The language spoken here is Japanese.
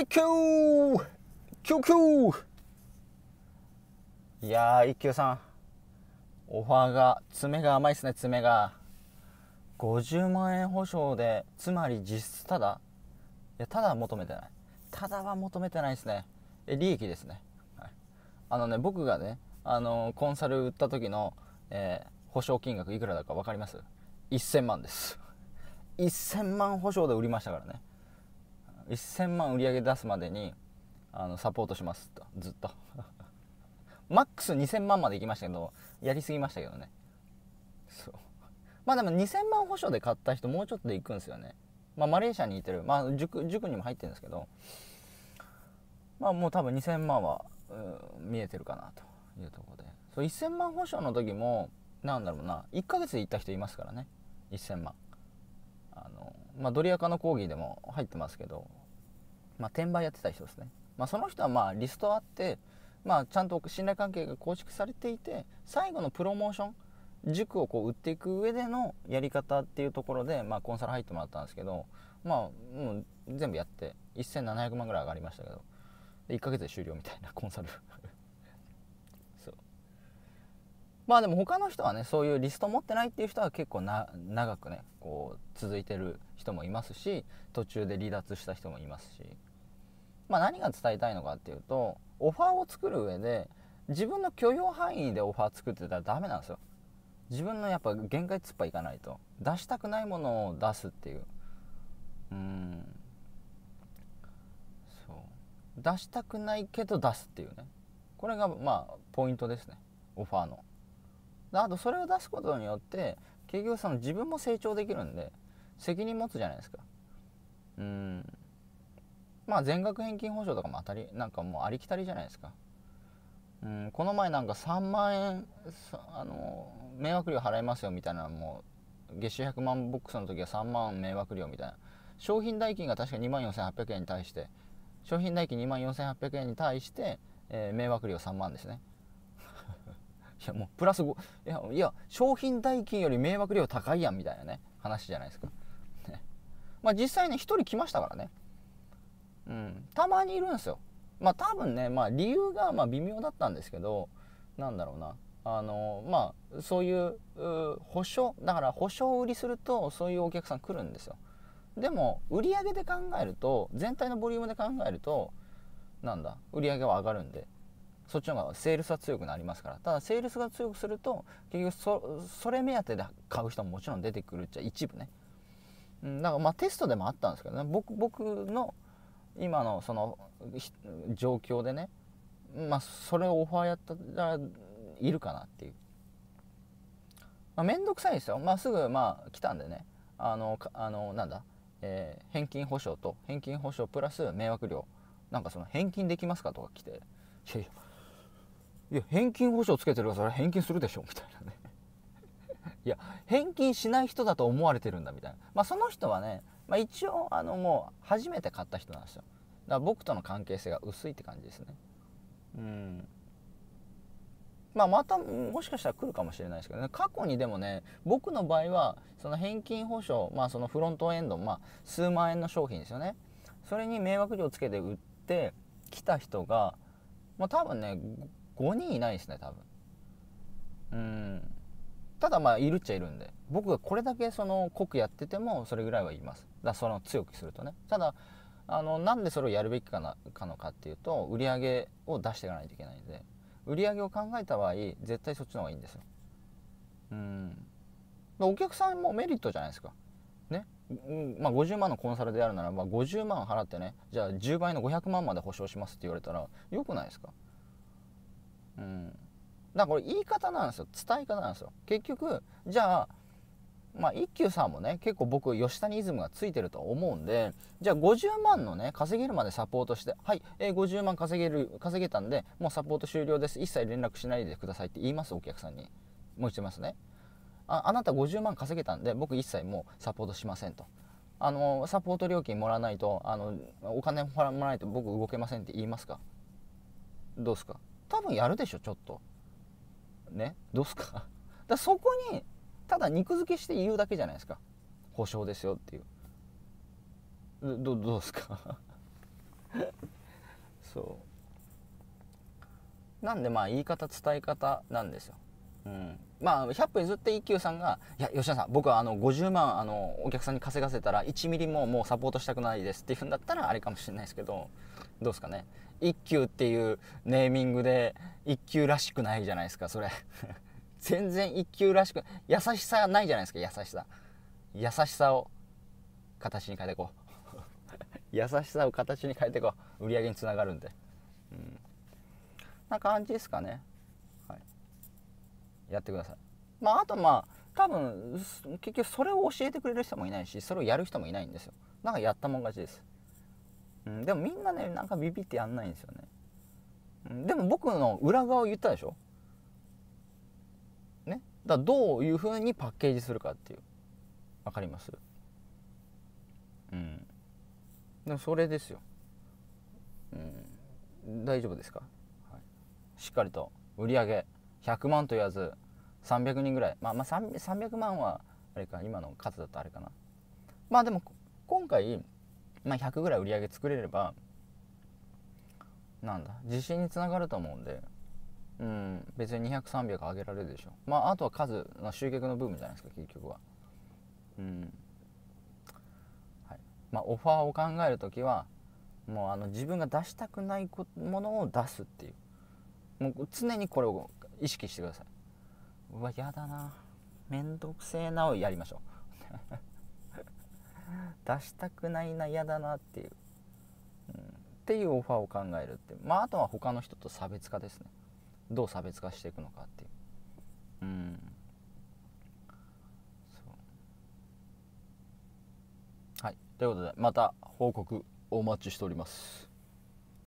一休キュキュいやー一休さんオファーが爪が甘いっすね爪が50万円保証でつまり実質ただいやただは求めてないただは求めてないですねえ利益ですね、はい、あのね僕がねあのコンサル売った時の、えー、保証金額いくらだか分かります1000万です1000万保証で売りましたからね1000万売り上げ出すまでにあのサポートしますとずっと マックス2000万までいきましたけどやりすぎましたけどねそうまあでも2000万保証で買った人もうちょっとで行くんですよねまあマレーシアにいてるまあ塾塾にも入ってるんですけどまあもう多分2000万は、見えてるかなというところでそう1000万保証の時もなんだろうな1ヶ月で行った人いますからね1000万あのまあドリアカの講義でも入ってますけどまあ、転売やってた人ですね、まあ、その人はまあリストあって、まあ、ちゃんと信頼関係が構築されていて最後のプロモーション塾をこう売っていく上でのやり方っていうところで、まあ、コンサル入ってもらったんですけど、まあ、もう全部やって1700万ぐらい上がりましたけど1ヶ月で終了みたいなコンサル そうまあでも他の人はねそういうリスト持ってないっていう人は結構な長くねこう続いてる人もいますし途中で離脱した人もいますしまあ、何が伝えたいのかっていうとオファーを作る上で自分の許容範囲でオファー作ってたらダメなんですよ自分のやっぱ限界突っ張いかないと出したくないものを出すっていううんそう出したくないけど出すっていうねこれがまあポイントですねオファーのあとそれを出すことによって結局その自分も成長できるんで責任持つじゃないですかうんまあ、全額返金保証とかも当たりなんかもうありきたりじゃないですか、うん、この前なんか3万円あの迷惑料払いますよみたいなもう月収100万ボックスの時は3万迷惑料みたいな商品代金が確か2万4800円に対して商品代金2万4800円に対して、えー、迷惑料3万ですね いやもうプラス5いやいや商品代金より迷惑料高いやんみたいなね話じゃないですか、ね、まあ実際ね1人来ましたからねうん、たまにいるんですよ。まあ多分ね、まあ、理由がま微妙だったんですけど何だろうなあのまあそういう保証だから保証を売りするとそういうお客さん来るんですよ。でも売上で考えると全体のボリュームで考えるとなんだ売上は上がるんでそっちの方がセールスは強くなりますからただセールスが強くすると結局そそれ目当てで買う人ももちろん出てくるっちゃ一部ね、うん、だからまあテストでもあったんですけどね僕僕の今のその状況でねまあそれをオファーやったらいるかなっていう。まあ、面倒くさいですよ。まあ、すぐ、まあ、来たんでね。あの、あのなんだ、えー、返金保証と、返金保証プラス迷惑料。なんかその、返金できますかとか来て、いやいや、いや、返金保証つけてるから、それ返金するでしょみたいなね。いや、返金しない人だと思われてるんだ、みたいな。まあ、その人はね、まあ、一応あのもう初めて買った人なんですよだから僕との関係性が薄いって感じですねうんまあ、またもしかしたら来るかもしれないですけどね過去にでもね僕の場合はその返金保証、まあ、そのフロントエンド、まあ、数万円の商品ですよねそれに迷惑料つけて売って来た人が、まあ、多分ね5人いないですね多分うんただまあいるっちゃいるんで僕がこれだけその濃くやっててもそれぐらいは言いますだその強くするとねただあのなんでそれをやるべきかなかのかっていうと売り上げを出していかないといけないんで売り上げを考えた場合絶対そっちの方がいいんですようんお客さんもメリットじゃないですかね、まあ、50万のコンサルであるならば50万払ってねじゃあ10倍の500万まで保証しますって言われたらよくないですかうんだからこれ言い方なんですよ伝え方なんですよ結局じゃあまあ、一休さんもね結構僕吉谷イズムがついてると思うんでじゃあ50万のね稼げるまでサポートして「はい、えー、50万稼げる稼げたんでもうサポート終了です一切連絡しないでください」って言いますお客さんにもう一度言いますねああなた50万稼げたんで僕一切もうサポートしませんとあのサポート料金もらわないとあのお金もらわないと僕動けませんって言いますかどうですか多分やるでしょちょっとねどうすか だそこにただ肉付けして言うだけじゃないですか保証ですよっていうどどうすか そうなんでまあ言い方伝え方なんですようん、まあ100分譲って一休さんが「いや吉田さん僕はあの50万あのお客さんに稼がせたら1ミリももうサポートしたくないです」っていうんだったらあれかもしれないですけどどうですかね一級っていうネーミングで一級らしくないじゃないですかそれ 全然一級らしく優しさないじゃないですか優しさ優しさを形に変えていこう 優しさを形に変えていこう売り上げにつながるんでうんな感じですかねはいやってくださいまああとまあ多分結局それを教えてくれる人もいないしそれをやる人もいないんですよんかやったもん勝ちですうん、でもみんなねなんかビビってやんないんですよね、うん、でも僕の裏側を言ったでしょねだからどういうふうにパッケージするかっていう分かりますうんでもそれですよ、うん、大丈夫ですか、はい、しっかりと売り上げ100万と言わず300人ぐらいまあまあ300万はあれか今の数だとあれかなまあでも今回まあ、100ぐらい売り上げ作れればなんだ自信につながると思うんで、うん、別に200300上げられるでしょまああとは数、の集客のブームじゃないですか結局は、うんはいまあ、オファーを考える時はもうあの自分が出したくないものを出すっていうもう常にこれを意識してくださいうわやだな面倒くせえなをやりましょう出したくないな嫌だなっていう、うん、っていうオファーを考えるってまああとは他の人と差別化ですねどう差別化していくのかっていううんそうはいということでまた報告お待ちしております